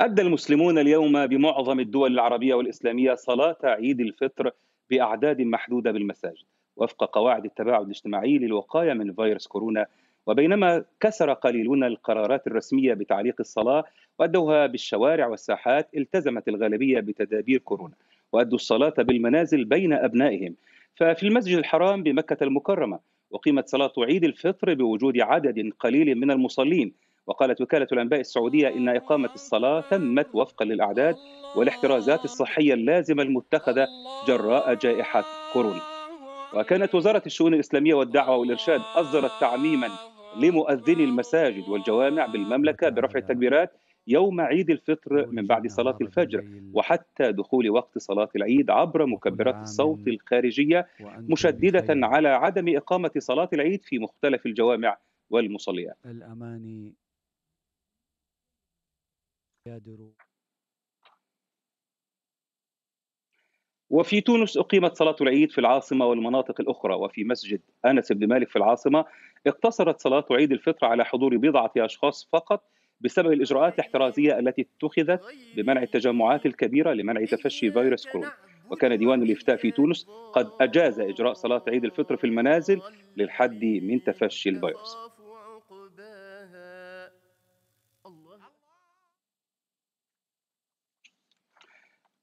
أدى المسلمون اليوم بمعظم الدول العربية والإسلامية صلاة عيد الفطر بأعداد محدودة بالمساجد وفق قواعد التباعد الاجتماعي للوقاية من فيروس كورونا وبينما كسر قليلون القرارات الرسمية بتعليق الصلاة وأدوها بالشوارع والساحات التزمت الغالبية بتدابير كورونا وأدوا الصلاة بالمنازل بين أبنائهم ففي المسجد الحرام بمكة المكرمة أقيمت صلاة عيد الفطر بوجود عدد قليل من المصلين وقالت وكالة الأنباء السعودية إن إقامة الصلاة تمت وفقا للأعداد والاحترازات الصحية اللازمة المتخذة جراء جائحة كورونا وكانت وزارة الشؤون الإسلامية والدعوة والإرشاد أصدرت تعميما لمؤذني المساجد والجوامع بالمملكة برفع التكبيرات يوم عيد الفطر من بعد صلاة الفجر وحتى دخول وقت صلاة العيد عبر مكبرات الصوت الخارجية مشددة على عدم إقامة صلاة العيد في مختلف الجوامع والمصليات يبادروا وفي تونس أقيمت صلاة العيد في العاصمة والمناطق الأخرى وفي مسجد أنس بن مالك في العاصمة اقتصرت صلاة عيد الفطر على حضور بضعة أشخاص فقط بسبب الإجراءات الاحترازية التي اتخذت بمنع التجمعات الكبيرة لمنع تفشي فيروس كورونا وكان ديوان الإفتاء في تونس قد أجاز إجراء صلاة عيد الفطر في المنازل للحد من تفشي الفيروس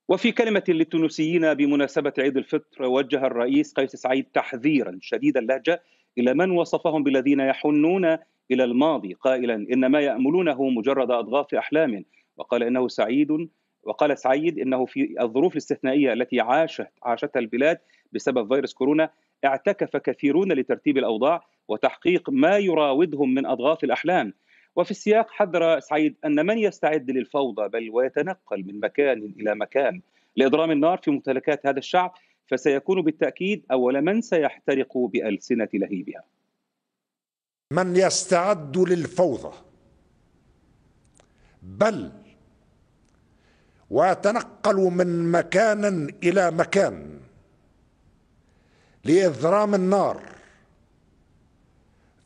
وفي كلمة للتونسيين بمناسبة عيد الفطر وجه الرئيس قيس سعيد تحذيرا شديد اللهجة إلى من وصفهم بالذين يحنون إلى الماضي قائلا إن ما يأملونه مجرد أضغاث أحلام وقال إنه سعيد وقال سعيد إنه في الظروف الاستثنائية التي عاشت عاشتها البلاد بسبب فيروس كورونا اعتكف كثيرون لترتيب الأوضاع وتحقيق ما يراودهم من أضغاث الأحلام وفي السياق حذر سعيد أن من يستعد للفوضى بل ويتنقل من مكان إلى مكان لإضرام النار في ممتلكات هذا الشعب فسيكون بالتأكيد أول من سيحترق بألسنة لهيبها من يستعد للفوضى بل ويتنقل من مكان إلى مكان لإضرام النار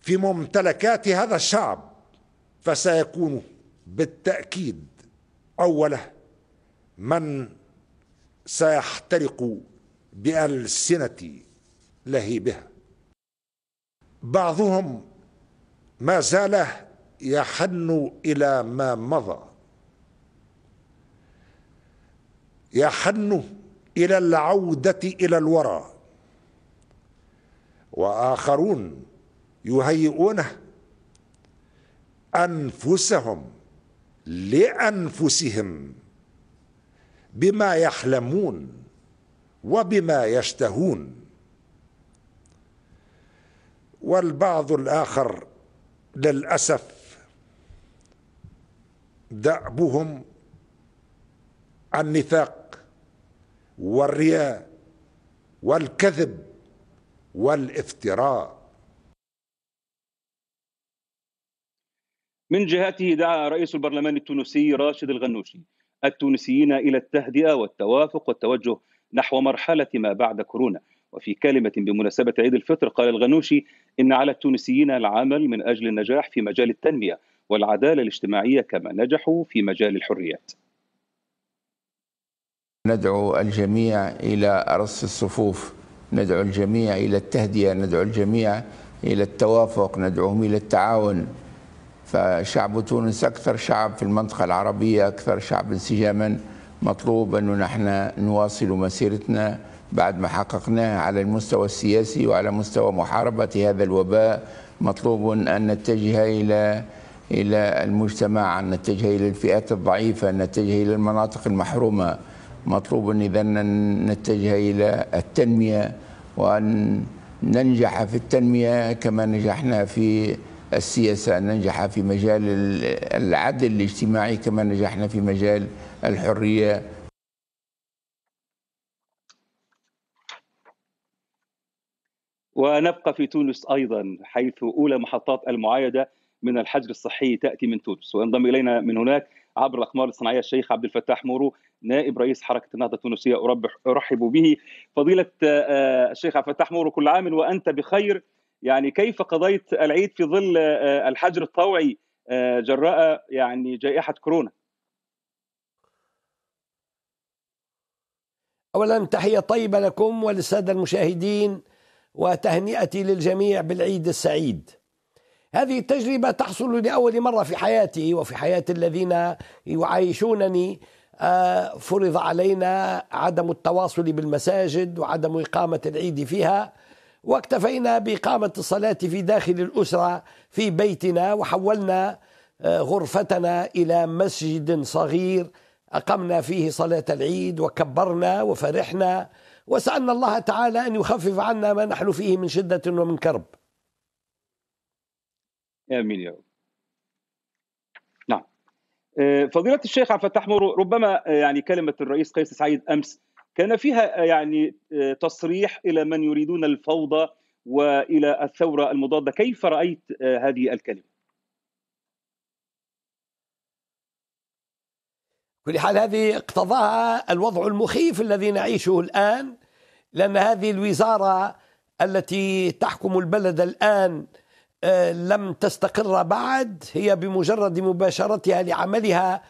في ممتلكات هذا الشعب فسيكون بالتأكيد أوله من سيحترق بألسنة لهيبها بعضهم ما زال يحن إلى ما مضى يحن إلى العودة إلى الورى وآخرون يهيئونه أنفسهم لأنفسهم بما يحلمون وبما يشتهون والبعض الآخر للأسف دأبهم النفاق والرياء والكذب والافتراء من جهته دعا رئيس البرلمان التونسي راشد الغنوشي التونسيين الى التهدئه والتوافق والتوجه نحو مرحله ما بعد كورونا وفي كلمه بمناسبه عيد الفطر قال الغنوشي ان على التونسيين العمل من اجل النجاح في مجال التنميه والعداله الاجتماعيه كما نجحوا في مجال الحريات. ندعو الجميع الى رص الصفوف، ندعو الجميع الى التهدئه، ندعو الجميع الى التوافق، ندعوهم الى التعاون. فشعب تونس أكثر شعب في المنطقة العربية أكثر شعب انسجاما مطلوب أنه نحن نواصل مسيرتنا بعد ما حققناه على المستوى السياسي وعلى مستوى محاربة هذا الوباء مطلوب أن نتجه إلى إلى المجتمع أن نتجه إلى الفئات الضعيفة أن نتجه إلى المناطق المحرومة مطلوب أن إذا نتجه إلى التنمية وأن ننجح في التنمية كما نجحنا في السياسة أن ننجح في مجال العدل الاجتماعي كما نجحنا في مجال الحرية ونبقى في تونس أيضا حيث أولى محطات المعايدة من الحجر الصحي تأتي من تونس وينضم إلينا من هناك عبر الأقمار الصناعية الشيخ عبد الفتاح مورو نائب رئيس حركة النهضة التونسية أرحب به فضيلة آه، الشيخ عبد الفتاح مورو كل عام وأنت بخير يعني كيف قضيت العيد في ظل آه، آه، الحجر الطوعي آه، جراء يعني جائحه كورونا؟ اولا تحيه طيبه لكم وللساده المشاهدين وتهنئتي للجميع بالعيد السعيد. هذه التجربه تحصل لاول مره في حياتي وفي حياه الذين يعايشونني فرض علينا عدم التواصل بالمساجد وعدم اقامه العيد فيها واكتفينا بإقامة الصلاة في داخل الأسرة في بيتنا وحولنا آه، غرفتنا إلى مسجد صغير أقمنا فيه صلاة العيد وكبرنا وفرحنا وسألنا الله تعالى أن يخفف عنا ما نحن فيه من شدة ومن كرب آمين يا رب نعم آه، فضيلة الشيخ عبد الفتاح ربما آه، يعني كلمة الرئيس قيس سعيد أمس كان فيها آه، يعني آه، تصريح الى من يريدون الفوضى والى الثوره المضاده كيف رايت آه، هذه الكلمه كل حال هذه اقتضاها الوضع المخيف الذي نعيشه الان لان هذه الوزاره التي تحكم البلد الان لم تستقر بعد هي بمجرد مباشرتها لعملها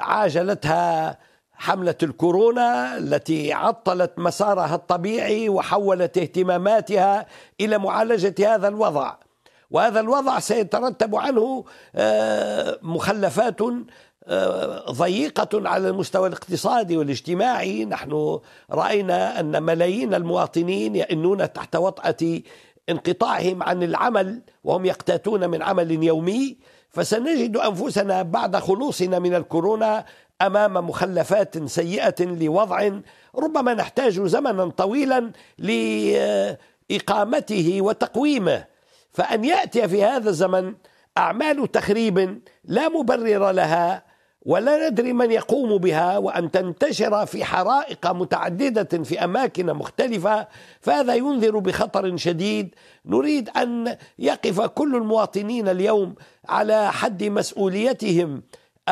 عاجلتها حملة الكورونا التي عطلت مسارها الطبيعي وحولت اهتماماتها إلى معالجة هذا الوضع وهذا الوضع سيترتب عنه آه، مخلفات آه، ضيقة على المستوى الاقتصادي والاجتماعي نحن رأينا أن ملايين المواطنين يئنون تحت وطأة انقطاعهم عن العمل وهم يقتاتون من عمل يومي فسنجد أنفسنا بعد خلوصنا من الكورونا امام مخلفات سيئه لوضع ربما نحتاج زمنا طويلا لاقامته وتقويمه فان ياتي في هذا الزمن اعمال تخريب لا مبرر لها ولا ندري من يقوم بها وان تنتشر في حرائق متعدده في اماكن مختلفه فهذا ينذر بخطر شديد نريد ان يقف كل المواطنين اليوم على حد مسؤوليتهم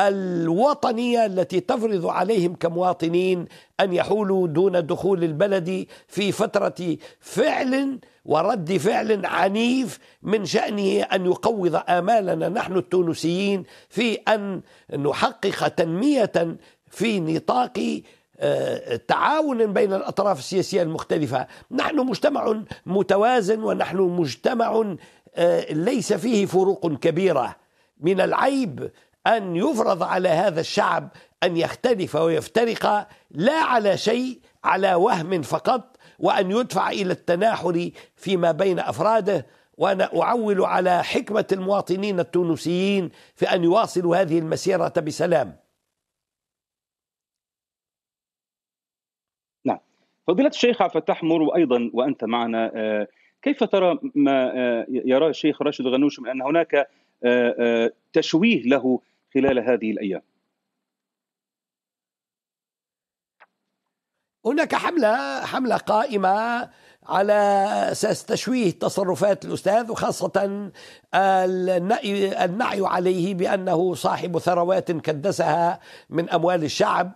الوطنية التي تفرض عليهم كمواطنين أن يحولوا دون دخول البلد في فترة فعل ورد فعل عنيف من شأنه أن يقوض آمالنا نحن التونسيين في أن نحقق تنمية في نطاق آه، تعاون بين الأطراف السياسية المختلفة نحن مجتمع متوازن ونحن مجتمع آه، ليس فيه فروق كبيرة من العيب أن يفرض على هذا الشعب أن يختلف ويفترق لا على شيء على وهم فقط وأن يدفع إلى التناحر فيما بين أفراده وأنا أعول على حكمة المواطنين التونسيين في أن يواصلوا هذه المسيرة بسلام نعم فضيلة الشيخ عبد الفتاح وأيضا أيضا وأنت معنا آه، كيف ترى ما يراه الشيخ راشد غنوش من أن هناك آه، آه، تشويه له خلال هذه الايام هناك حمله حمله قائمه على اساس تشويه تصرفات الاستاذ وخاصه النعي عليه بانه صاحب ثروات كدسها من اموال الشعب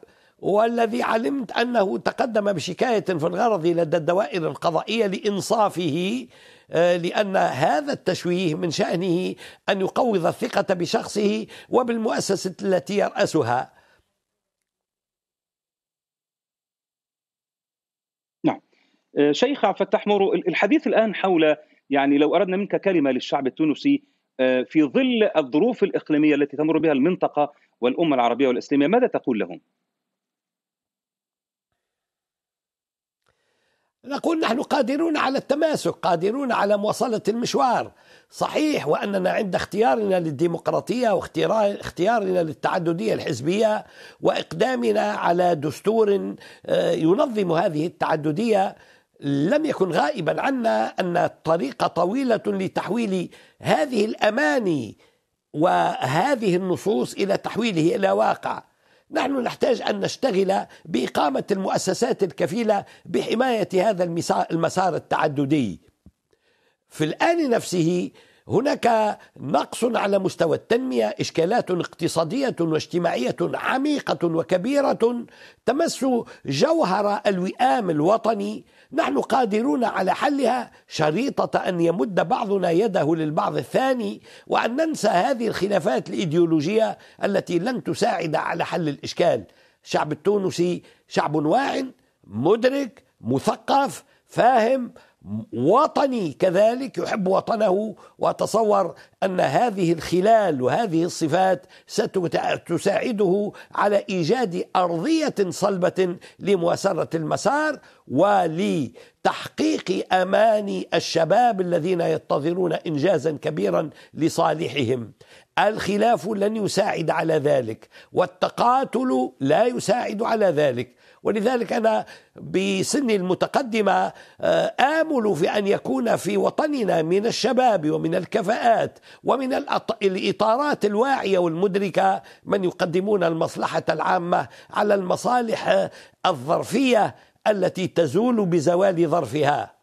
والذي علمت أنه تقدم بشكاية في الغرض لدى الدوائر القضائية لإنصافه آه، لأن هذا التشويه من شأنه أن يقوض الثقة بشخصه وبالمؤسسة التي يرأسها نعم آه، شيخ فتح مورو الحديث الآن حول يعني لو أردنا منك كلمة للشعب التونسي آه، في ظل الظروف الإقليمية التي تمر بها المنطقة والأمة العربية والإسلامية ماذا تقول لهم؟ نقول نحن قادرون على التماسك قادرون على مواصلة المشوار صحيح وأننا عند اختيارنا للديمقراطية واختيارنا للتعددية الحزبية وإقدامنا على دستور آه، ينظم هذه التعددية لم يكن غائبا عنا أن الطريقة طويلة لتحويل هذه الأماني وهذه النصوص إلى تحويله إلى واقع نحن نحتاج أن نشتغل بإقامة المؤسسات الكفيلة بحماية هذا المسار التعددي في الآن نفسه هناك نقص على مستوى التنميه اشكالات اقتصاديه واجتماعيه عميقه وكبيره تمس جوهر الوئام الوطني نحن قادرون على حلها شريطه ان يمد بعضنا يده للبعض الثاني وان ننسى هذه الخلافات الايديولوجيه التي لن تساعد على حل الاشكال الشعب التونسي شعب واعٍ مدرك مثقف فاهم وطني كذلك يحب وطنه واتصور ان هذه الخلال وهذه الصفات ستساعده على ايجاد ارضيه صلبه لمواسره المسار ولتحقيق اماني الشباب الذين ينتظرون انجازا كبيرا لصالحهم الخلاف لن يساعد على ذلك والتقاتل لا يساعد على ذلك ولذلك أنا بسني المتقدمة آه، آمل في أن يكون في وطننا من الشباب ومن الكفاءات ومن الإطارات الواعية والمدركة من يقدمون المصلحة العامة على المصالح الظرفية التي تزول بزوال ظرفها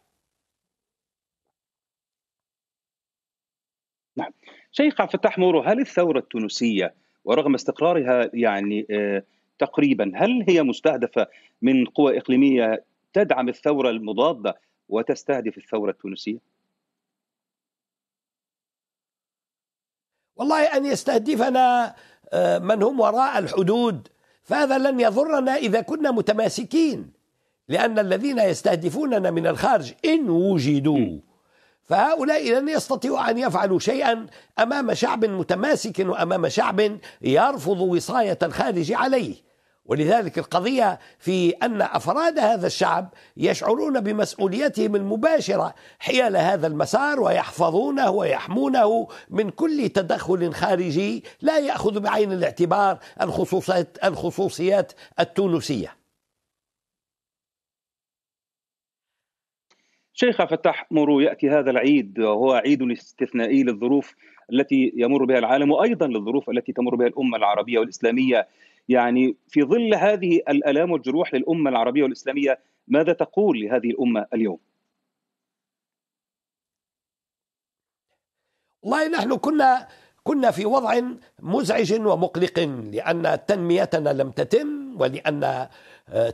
نعم شيخ عبد الفتاح مورو هل الثورة التونسية ورغم استقرارها يعني آه، تقريبا هل هي مستهدفة من قوى إقليمية تدعم الثورة المضادة وتستهدف الثورة التونسية؟ والله أن يستهدفنا آه، من هم وراء الحدود فهذا لن يضرنا إذا كنا متماسكين لأن الذين يستهدفوننا من الخارج إن وجدوا فهؤلاء لن يستطيعوا ان يفعلوا شيئا امام شعب متماسك وامام شعب يرفض وصايه الخارج عليه ولذلك القضيه في ان افراد هذا الشعب يشعرون بمسؤوليتهم المباشره حيال هذا المسار ويحفظونه ويحمونه من كل تدخل خارجي لا ياخذ بعين الاعتبار الخصوصيات الخصوصيات التونسيه شيخ فتح مرو ياتي هذا العيد وهو عيد استثنائي للظروف التي يمر بها العالم وايضا للظروف التي تمر بها الامه العربيه والاسلاميه يعني في ظل هذه الالام والجروح للامه العربيه والاسلاميه ماذا تقول لهذه الامه اليوم؟ والله نحن كنا كنا في وضع مزعج ومقلق لان تنميتنا لم تتم ولان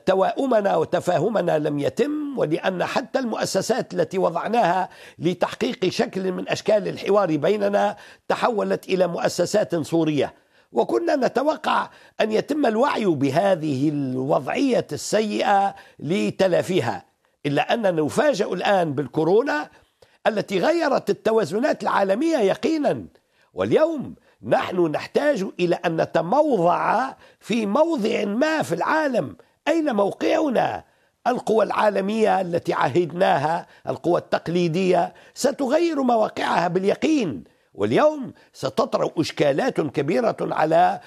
توائمنا وتفاهمنا لم يتم ولأن حتى المؤسسات التي وضعناها لتحقيق شكل من أشكال الحوار بيننا تحولت إلى مؤسسات صورية وكنا نتوقع أن يتم الوعي بهذه الوضعية السيئة لتلافيها إلا أننا نفاجأ الآن بالكورونا التي غيرت التوازنات العالمية يقينا واليوم نحن نحتاج إلى أن نتموضع في موضع ما في العالم أين موقعنا؟ القوى العالمية التي عهدناها القوى التقليدية ستغير مواقعها باليقين واليوم ستطرأ إشكالات كبيرة على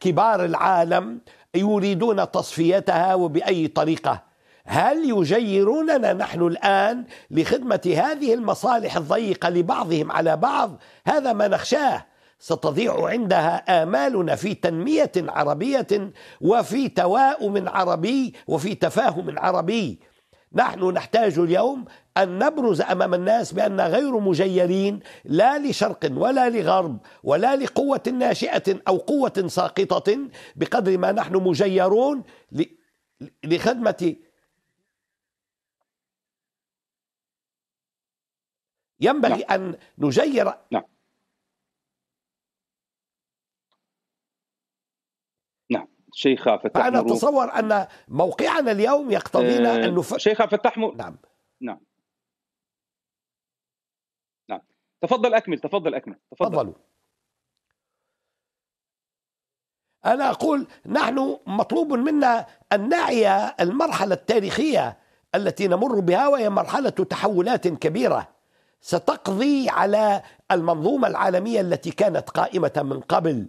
كبار العالم يريدون تصفيتها وبأي طريقة هل يجيروننا نحن الآن لخدمة هذه المصالح الضيقة لبعضهم على بعض هذا ما نخشاه ستضيع عندها آمالنا في تنمية عربية وفي تواؤم عربي وفي تفاهم عربي نحن نحتاج اليوم أن نبرز أمام الناس بأن غير مجيرين لا لشرق ولا لغرب ولا لقوة ناشئة أو قوة ساقطة بقدر ما نحن مجيرون لخدمة ينبغي نعم. أن نجير نعم. شيخة فتح أنا أتصور أن موقعنا اليوم يقتضينا آه، أن نف... شيخة فتح م... نعم نعم نعم تفضل أكمل تفضل أكمل تفضل. تفضلوا أنا أقول نحن مطلوب منا أن نعي المرحلة التاريخية التي نمر بها وهي مرحلة تحولات كبيرة ستقضي على المنظومة العالمية التي كانت قائمة من قبل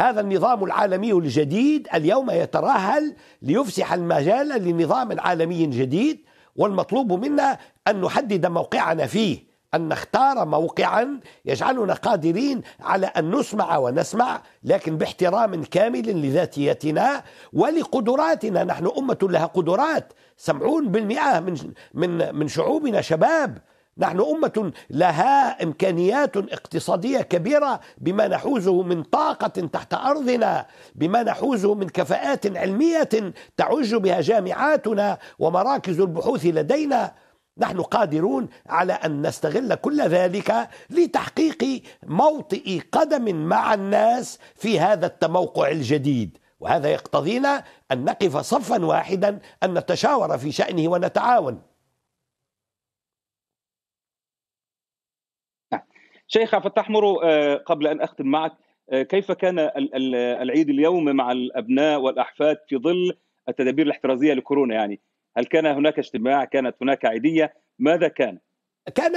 هذا النظام العالمي الجديد اليوم يترهل ليفسح المجال لنظام عالمي جديد والمطلوب منا أن نحدد موقعنا فيه أن نختار موقعا يجعلنا قادرين على أن نسمع ونسمع لكن باحترام كامل لذاتيتنا ولقدراتنا نحن أمة لها قدرات 70% بالمئة من, من, من شعوبنا شباب نحن أمة لها إمكانيات اقتصادية كبيرة بما نحوزه من طاقة تحت أرضنا بما نحوزه من كفاءات علمية تعج بها جامعاتنا ومراكز البحوث لدينا نحن قادرون على أن نستغل كل ذلك لتحقيق موطئ قدم مع الناس في هذا التموقع الجديد وهذا يقتضينا أن نقف صفا واحدا أن نتشاور في شأنه ونتعاون شيخ فتح مرو آه، قبل ان اختم معك آه، كيف كان العيد اليوم مع الابناء والاحفاد في ظل التدابير الاحترازيه لكورونا يعني هل كان هناك اجتماع كانت هناك عيديه ماذا كان كان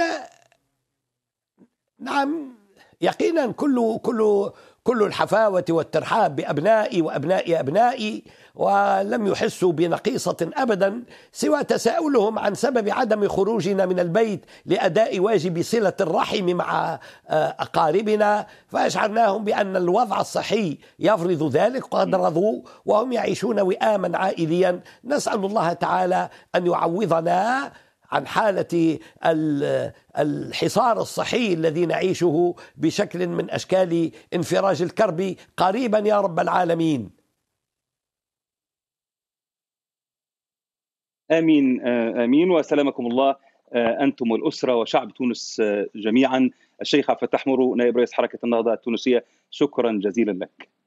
نعم يقينا كل كل كل الحفاوة والترحاب بأبنائي وأبناء أبنائي ولم يحسوا بنقيصة أبدا سوى تساؤلهم عن سبب عدم خروجنا من البيت لأداء واجب صلة الرحم مع آه، أقاربنا فأشعرناهم بأن الوضع الصحي يفرض ذلك قد رضوا وهم يعيشون وئاما عائليا نسأل الله تعالى أن يعوضنا عن حالة الحصار الصحي الذي نعيشه بشكل من أشكال انفراج الكرب قريبا يا رب العالمين آمين آه، آمين وسلامكم الله آه، أنتم والأسرة وشعب تونس آه، جميعا الشيخ فتح مرو نائب رئيس حركة النهضة التونسية شكرا جزيلا لك